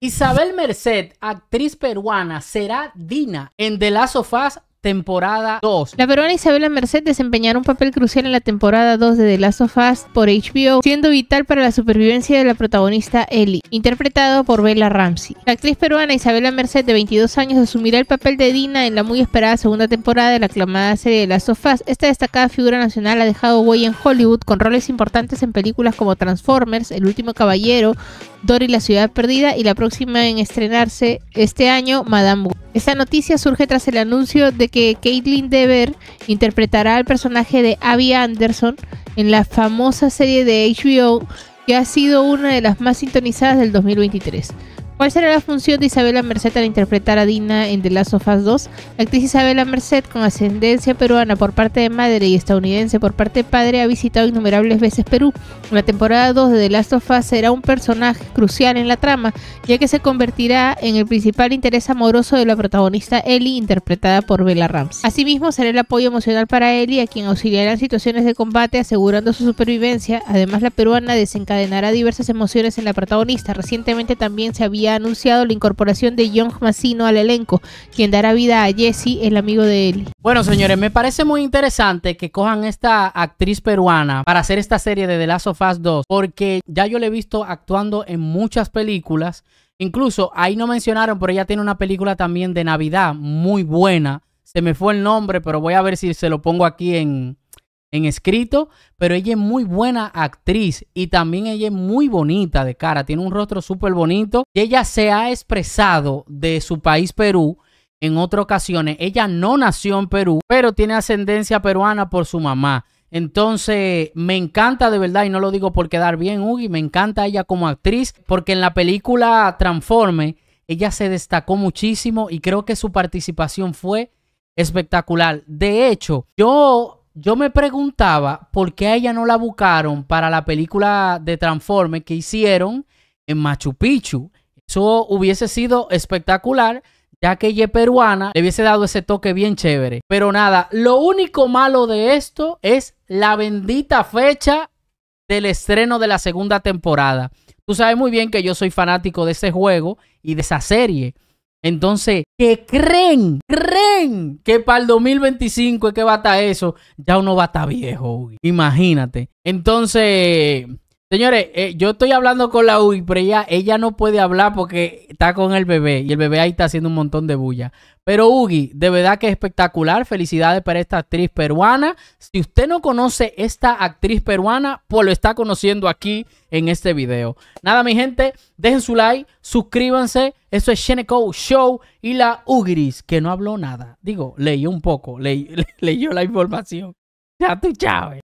Isabel Merced, actriz peruana, será Dina en The Last of Us temporada 2. La peruana Isabela Merced desempeñará un papel crucial en la temporada 2 de The Last of Us por HBO, siendo vital para la supervivencia de la protagonista Ellie, interpretado por Bella Ramsey. La actriz peruana Isabela Merced, de 22 años, asumirá el papel de Dina en la muy esperada segunda temporada de la aclamada serie The Last of Us. Esta destacada figura nacional ha dejado huella en Hollywood con roles importantes en películas como Transformers, El último caballero, Dory la ciudad perdida y la próxima en estrenarse este año, Madame Wu. Esta noticia surge tras el anuncio de que Caitlin Dever interpretará al personaje de Abby Anderson en la famosa serie de HBO que ha sido una de las más sintonizadas del 2023. ¿Cuál será la función de Isabela Merced al interpretar a Dina en The Last of Us 2? La actriz Isabela Merced, con ascendencia peruana por parte de madre y estadounidense por parte de padre, ha visitado innumerables veces Perú. En la temporada 2 de The Last of Us será un personaje crucial en la trama, ya que se convertirá en el principal interés amoroso de la protagonista Ellie, interpretada por Bella Rams. Asimismo, será el apoyo emocional para Ellie, a quien auxiliará en situaciones de combate, asegurando su supervivencia. Además, la peruana desencadenará diversas emociones en la protagonista. Recientemente también se había ha anunciado la incorporación de John Massino al elenco, quien dará vida a Jesse, el amigo de él. Bueno, señores, me parece muy interesante que cojan esta actriz peruana para hacer esta serie de The Last of Us 2, porque ya yo la he visto actuando en muchas películas. Incluso ahí no mencionaron, pero ella tiene una película también de Navidad muy buena. Se me fue el nombre, pero voy a ver si se lo pongo aquí en, en escrito, pero ella es muy buena actriz y también ella es muy bonita de cara, tiene un rostro súper bonito. y Ella se ha expresado de su país Perú en otras ocasiones. Ella no nació en Perú, pero tiene ascendencia peruana por su mamá. Entonces, me encanta de verdad, y no lo digo por quedar bien, Ugi, me encanta ella como actriz, porque en la película Transforme, ella se destacó muchísimo y creo que su participación fue espectacular. De hecho, yo yo me preguntaba por qué a ella no la buscaron para la película de Transformers que hicieron en Machu Picchu. Eso hubiese sido espectacular, ya que ella peruana le hubiese dado ese toque bien chévere. Pero nada, lo único malo de esto es la bendita fecha del estreno de la segunda temporada. Tú sabes muy bien que yo soy fanático de ese juego y de esa serie. Entonces, que creen, creen que para el 2025 es que va a estar eso, ya uno va a estar viejo, imagínate. Entonces, Señores, eh, yo estoy hablando con la Ugi, pero ella, no puede hablar porque está con el bebé y el bebé ahí está haciendo un montón de bulla. Pero Ugi, de verdad que es espectacular. Felicidades para esta actriz peruana. Si usted no conoce esta actriz peruana, pues lo está conociendo aquí en este video. Nada, mi gente, dejen su like, suscríbanse. Eso es Sheneco Show y la Ugris, que no habló nada. Digo, leyó un poco, leyó la información. Ya tú, chao.